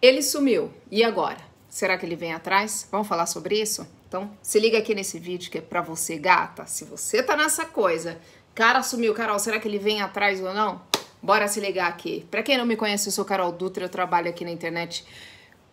Ele sumiu. E agora? Será que ele vem atrás? Vamos falar sobre isso? Então, se liga aqui nesse vídeo que é para você, gata. Se você tá nessa coisa, cara sumiu, Carol, será que ele vem atrás ou não? Bora se ligar aqui. Para quem não me conhece, eu sou Carol Dutra, eu trabalho aqui na internet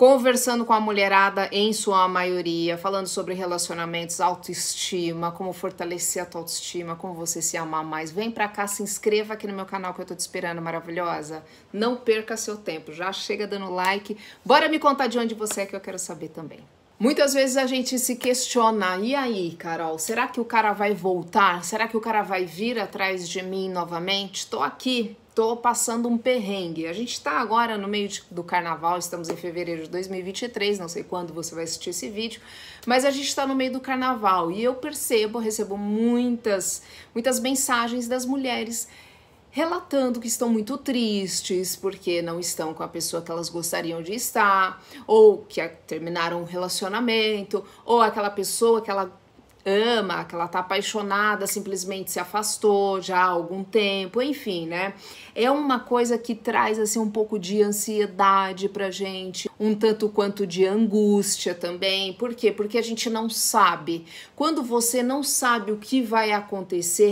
conversando com a mulherada em sua maioria, falando sobre relacionamentos, autoestima, como fortalecer a tua autoestima, como você se amar mais. Vem pra cá, se inscreva aqui no meu canal que eu tô te esperando, maravilhosa. Não perca seu tempo, já chega dando like. Bora me contar de onde você é que eu quero saber também. Muitas vezes a gente se questiona, e aí, Carol, será que o cara vai voltar? Será que o cara vai vir atrás de mim novamente? Tô aqui tô passando um perrengue. A gente está agora no meio de, do carnaval, estamos em fevereiro de 2023, não sei quando você vai assistir esse vídeo, mas a gente está no meio do carnaval e eu percebo, recebo muitas, muitas mensagens das mulheres relatando que estão muito tristes porque não estão com a pessoa que elas gostariam de estar, ou que terminaram um relacionamento, ou aquela pessoa que ela ama, que ela tá apaixonada, simplesmente se afastou já há algum tempo, enfim, né? É uma coisa que traz assim um pouco de ansiedade pra gente um tanto quanto de angústia também. Por quê? Porque a gente não sabe. Quando você não sabe o que vai acontecer,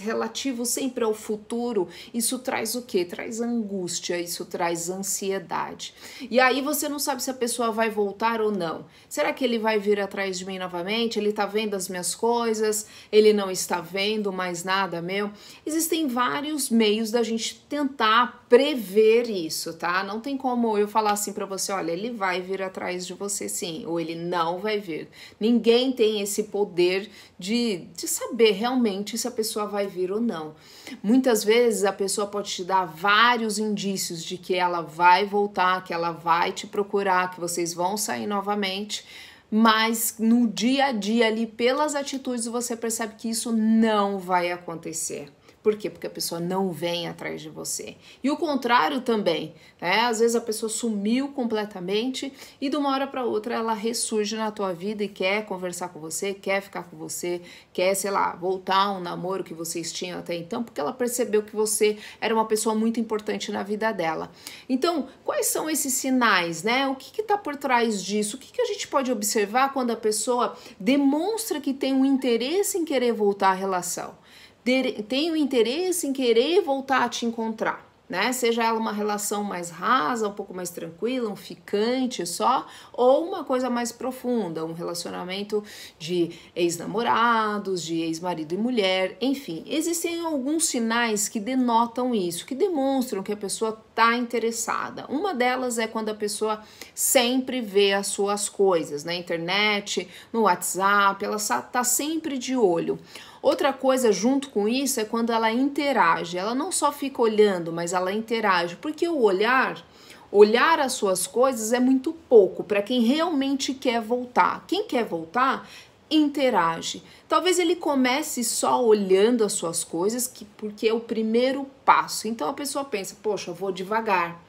relativo sempre ao futuro, isso traz o quê? Traz angústia, isso traz ansiedade. E aí você não sabe se a pessoa vai voltar ou não. Será que ele vai vir atrás de mim novamente? Ele tá vendo as minhas coisas? Ele não está vendo mais nada meu? Existem vários meios da gente tentar prever isso, tá? Não tem como eu falar assim para você, olha, olha, ele vai vir atrás de você sim, ou ele não vai vir. Ninguém tem esse poder de, de saber realmente se a pessoa vai vir ou não. Muitas vezes a pessoa pode te dar vários indícios de que ela vai voltar, que ela vai te procurar, que vocês vão sair novamente, mas no dia a dia ali, pelas atitudes, você percebe que isso não vai acontecer. Por quê? Porque a pessoa não vem atrás de você. E o contrário também, né? Às vezes a pessoa sumiu completamente e de uma hora para outra ela ressurge na tua vida e quer conversar com você, quer ficar com você, quer, sei lá, voltar um namoro que vocês tinham até então, porque ela percebeu que você era uma pessoa muito importante na vida dela. Então, quais são esses sinais, né? O que está por trás disso? O que, que a gente pode observar quando a pessoa demonstra que tem um interesse em querer voltar à relação? tem o interesse em querer voltar a te encontrar. Né? Seja ela uma relação mais rasa, um pouco mais tranquila, um ficante só, ou uma coisa mais profunda, um relacionamento de ex-namorados, de ex-marido e mulher, enfim, existem alguns sinais que denotam isso, que demonstram que a pessoa tá interessada. Uma delas é quando a pessoa sempre vê as suas coisas na né? internet, no WhatsApp, ela tá sempre de olho. Outra coisa junto com isso é quando ela interage. Ela não só fica olhando, mas ela interage, porque o olhar Olhar as suas coisas é muito pouco para quem realmente quer voltar. Quem quer voltar interage. Talvez ele comece só olhando as suas coisas, que porque é o primeiro passo. Então a pessoa pensa: "Poxa, vou devagar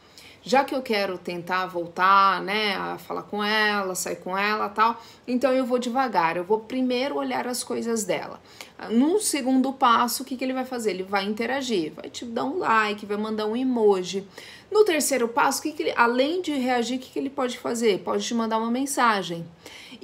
já que eu quero tentar voltar, né, a falar com ela, sair com ela, tal, então eu vou devagar, eu vou primeiro olhar as coisas dela. Num segundo passo, o que, que ele vai fazer? Ele vai interagir, vai te dar um like, vai mandar um emoji. No terceiro passo, que que ele, além de reagir, o que, que ele pode fazer? Pode te mandar uma mensagem.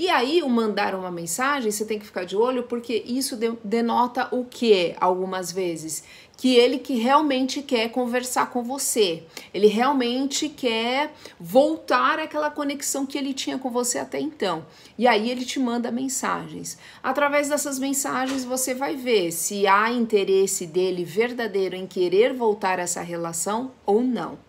E aí, o mandar uma mensagem, você tem que ficar de olho, porque isso de, denota o que, algumas vezes? que ele que realmente quer conversar com você. Ele realmente quer voltar àquela conexão que ele tinha com você até então. E aí ele te manda mensagens. Através dessas mensagens você vai ver se há interesse dele verdadeiro em querer voltar a essa relação ou não.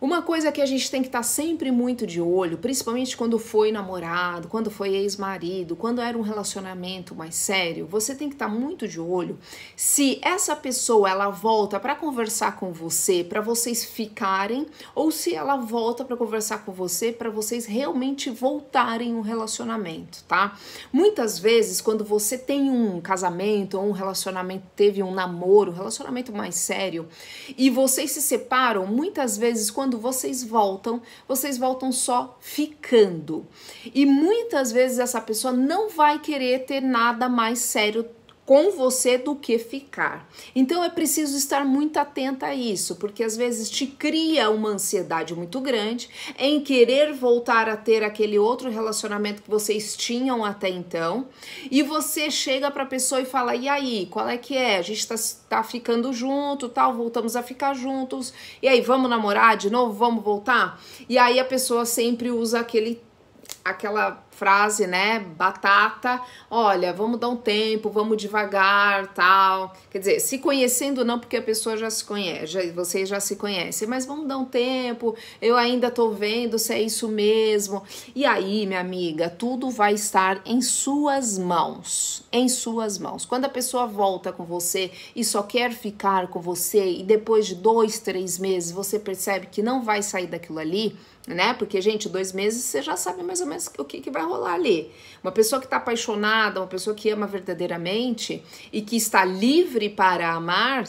Uma coisa que a gente tem que estar tá sempre muito de olho, principalmente quando foi namorado, quando foi ex-marido, quando era um relacionamento mais sério, você tem que estar tá muito de olho se essa pessoa ela volta para conversar com você, para vocês ficarem, ou se ela volta para conversar com você para vocês realmente voltarem um relacionamento, tá? Muitas vezes quando você tem um casamento ou um relacionamento, teve um namoro, um relacionamento mais sério, e vocês se separam, muitas vezes quando quando vocês voltam, vocês voltam só ficando. E muitas vezes essa pessoa não vai querer ter nada mais sério com você do que ficar. Então é preciso estar muito atenta a isso, porque às vezes te cria uma ansiedade muito grande em querer voltar a ter aquele outro relacionamento que vocês tinham até então, e você chega para a pessoa e fala: "E aí, qual é que é? A gente tá, tá ficando junto, tal, voltamos a ficar juntos. E aí, vamos namorar de novo? Vamos voltar?" E aí a pessoa sempre usa aquele aquela frase, né, batata, olha, vamos dar um tempo, vamos devagar, tal. Quer dizer, se conhecendo não, porque a pessoa já se conhece, já, vocês já se conhecem, mas vamos dar um tempo, eu ainda tô vendo se é isso mesmo. E aí, minha amiga, tudo vai estar em suas mãos, em suas mãos. Quando a pessoa volta com você e só quer ficar com você e depois de dois, três meses você percebe que não vai sair daquilo ali, né? Porque, gente, dois meses você já sabe mais ou menos o que, que vai rolar ali. Uma pessoa que está apaixonada, uma pessoa que ama verdadeiramente e que está livre para amar,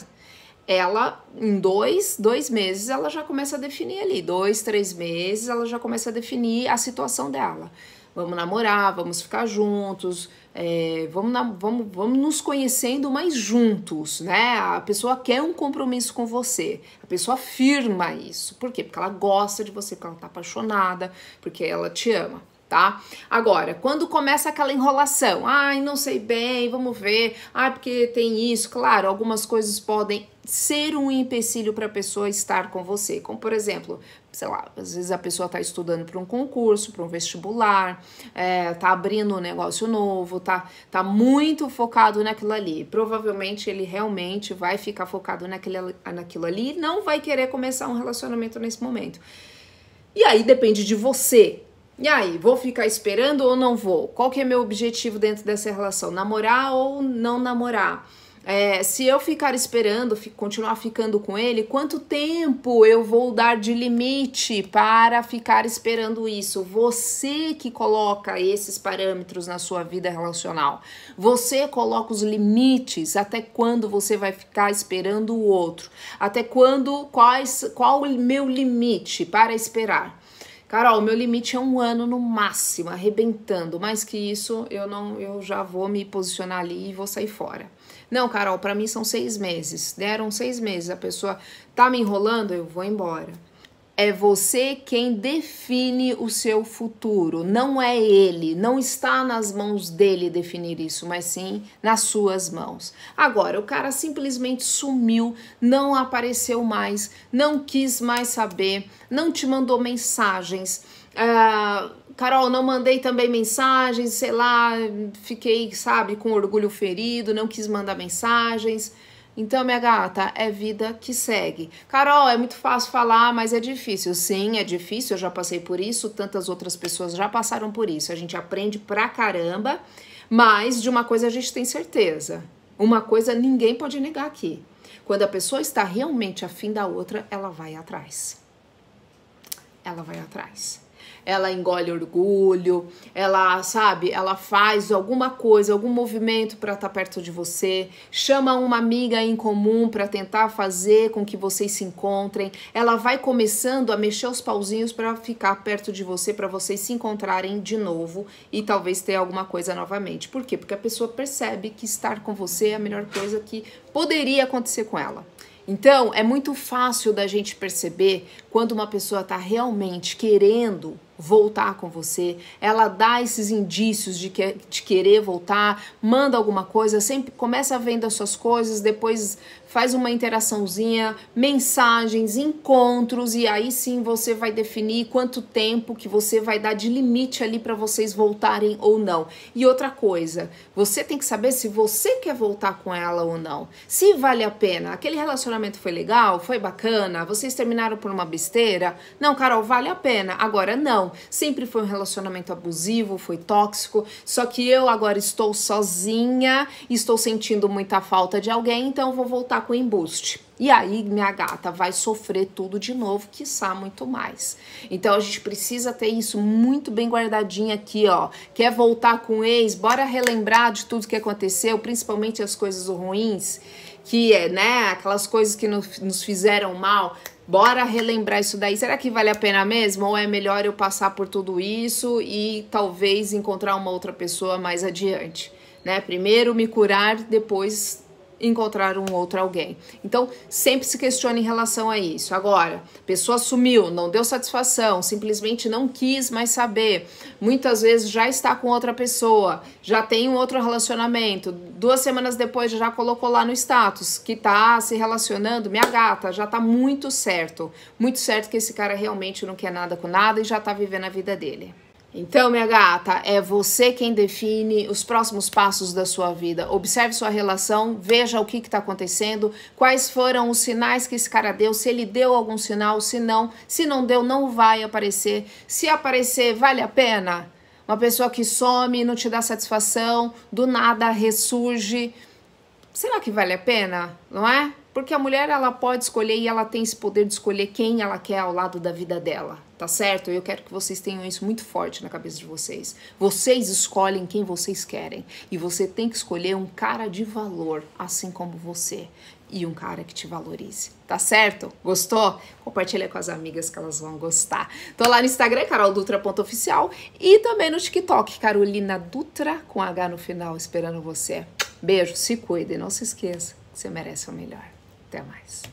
ela, em dois, dois meses, ela já começa a definir ali. Dois, três meses, ela já começa a definir a situação dela. Vamos namorar, vamos ficar juntos, é, vamos, na, vamos, vamos nos conhecendo mais juntos, né? A pessoa quer um compromisso com você, a pessoa afirma isso. Por quê? Porque ela gosta de você, porque ela tá apaixonada, porque ela te ama, tá? Agora, quando começa aquela enrolação, ai, não sei bem, vamos ver, ai, ah, porque tem isso, claro, algumas coisas podem ser um empecilho para a pessoa estar com você, como por exemplo, sei lá, às vezes a pessoa está estudando para um concurso, para um vestibular, está é, abrindo um negócio novo, tá, tá muito focado naquilo ali. Provavelmente ele realmente vai ficar focado naquele, naquilo ali e não vai querer começar um relacionamento nesse momento. E aí depende de você. E aí, vou ficar esperando ou não vou? Qual que é meu objetivo dentro dessa relação? Namorar ou não namorar? É, se eu ficar esperando, continuar ficando com ele, quanto tempo eu vou dar de limite para ficar esperando isso? Você que coloca esses parâmetros na sua vida relacional. Você coloca os limites até quando você vai ficar esperando o outro. Até quando, quais, qual o meu limite para esperar? Carol, meu limite é um ano no máximo, arrebentando. Mais que isso, eu não, eu já vou me posicionar ali e vou sair fora. Não, Carol, para mim são seis meses. Deram seis meses. A pessoa tá me enrolando, eu vou embora é você quem define o seu futuro, não é ele, não está nas mãos dele definir isso, mas sim nas suas mãos. Agora, o cara simplesmente sumiu, não apareceu mais, não quis mais saber, não te mandou mensagens. Uh, Carol, não mandei também mensagens, sei lá, fiquei, sabe, com orgulho ferido, não quis mandar mensagens. Então, minha gata, é vida que segue. Carol, é muito fácil falar, mas é difícil. Sim, é difícil, eu já passei por isso, tantas outras pessoas já passaram por isso. A gente aprende pra caramba, mas de uma coisa a gente tem certeza. Uma coisa ninguém pode negar aqui. Quando a pessoa está realmente afim da outra, ela vai atrás. Ela vai atrás ela engole orgulho, ela, sabe, ela faz alguma coisa, algum movimento para estar tá perto de você, chama uma amiga em comum para tentar fazer com que vocês se encontrem. Ela vai começando a mexer os pauzinhos para ficar perto de você, para vocês se encontrarem de novo e talvez ter alguma coisa novamente. Por quê? Porque a pessoa percebe que estar com você é a melhor coisa que poderia acontecer com ela. Então, é muito fácil da gente perceber quando uma pessoa está realmente querendo voltar com você, ela dá esses indícios de, que, de querer voltar, manda alguma coisa, sempre começa vendo as suas coisas, depois faz uma interaçãozinha, mensagens, encontros e aí sim você vai definir quanto tempo que você vai dar de limite ali para vocês voltarem ou não. E outra coisa, você tem que saber se você quer voltar com ela ou não. Se vale a pena, aquele relacionamento foi legal, foi bacana, vocês terminaram por uma besteira? Não, Carol, vale a pena. Agora não. Sempre foi um relacionamento abusivo, foi tóxico, só que eu agora estou sozinha, estou sentindo muita falta de alguém, então vou voltar com o embuste. E aí, minha gata vai sofrer tudo de novo, quiçá muito mais. Então, a gente precisa ter isso muito bem guardadinho aqui, ó. Quer voltar com o ex? Bora relembrar de tudo que aconteceu, principalmente as coisas ruins, que é, né, aquelas coisas que nos fizeram mal bora relembrar isso daí. Será que vale a pena mesmo? Ou é melhor eu passar por tudo isso e talvez encontrar uma outra pessoa mais adiante? Né? Primeiro me curar, depois encontrar um outro alguém. Então, sempre se questione em relação a isso. Agora, pessoa sumiu, não deu satisfação, simplesmente não quis mais saber. Muitas vezes já está com outra pessoa, já tem um outro relacionamento. Duas semanas depois já colocou lá no status que tá se relacionando, minha gata, já tá muito certo. Muito certo que esse cara realmente não quer nada com nada e já tá vivendo a vida dele. Então, minha gata, é você quem define os próximos passos da sua vida. Observe sua relação, veja o que está acontecendo, quais foram os sinais que esse cara deu, se ele deu algum sinal, se não. Se não deu, não vai aparecer. Se aparecer, vale a pena? Uma pessoa que some, não te dá satisfação, do nada ressurge. Será que vale a pena? Não é? Porque a mulher ela pode escolher e ela tem esse poder de escolher quem ela quer ao lado da vida dela, tá certo? Eu quero que vocês tenham isso muito forte na cabeça de vocês. Vocês escolhem quem vocês querem e você tem que escolher um cara de valor, assim como você, e um cara que te valorize, tá certo? Gostou? Compartilha com as amigas que elas vão gostar. Tô lá no Instagram, caroldutra.oficial e também no TikTok, Carolina Dutra com H no final, esperando você. Beijo, se cuide, não se esqueça, você merece o melhor. Até mais.